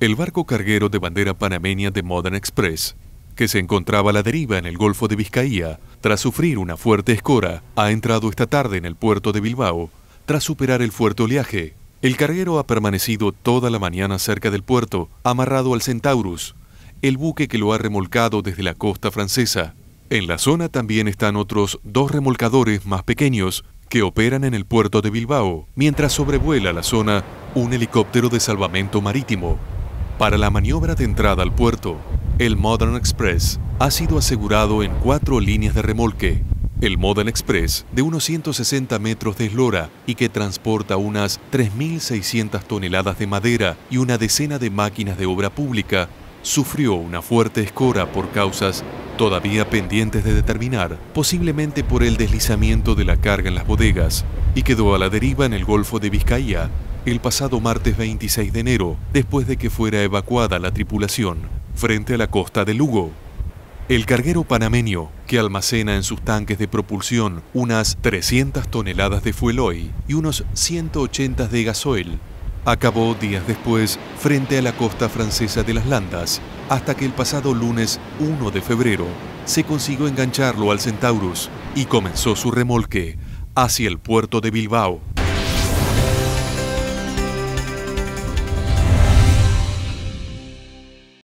El barco carguero de bandera panameña de Modern Express, que se encontraba a la deriva en el Golfo de Vizcaía, tras sufrir una fuerte escora, ha entrado esta tarde en el puerto de Bilbao, tras superar el fuerte oleaje. El carguero ha permanecido toda la mañana cerca del puerto, amarrado al Centaurus, el buque que lo ha remolcado desde la costa francesa. En la zona también están otros dos remolcadores más pequeños que operan en el puerto de Bilbao, mientras sobrevuela la zona un helicóptero de salvamento marítimo. Para la maniobra de entrada al puerto, el Modern Express ha sido asegurado en cuatro líneas de remolque. El Modern Express, de unos 160 metros de eslora y que transporta unas 3.600 toneladas de madera y una decena de máquinas de obra pública, sufrió una fuerte escora por causas todavía pendientes de determinar, posiblemente por el deslizamiento de la carga en las bodegas, y quedó a la deriva en el Golfo de Vizcaya el pasado martes 26 de enero, después de que fuera evacuada la tripulación, frente a la costa de Lugo. El carguero panameño, que almacena en sus tanques de propulsión unas 300 toneladas de Fueloy y unos 180 de gasoil, acabó días después frente a la costa francesa de las Landas, hasta que el pasado lunes 1 de febrero se consiguió engancharlo al Centaurus y comenzó su remolque hacia el puerto de Bilbao.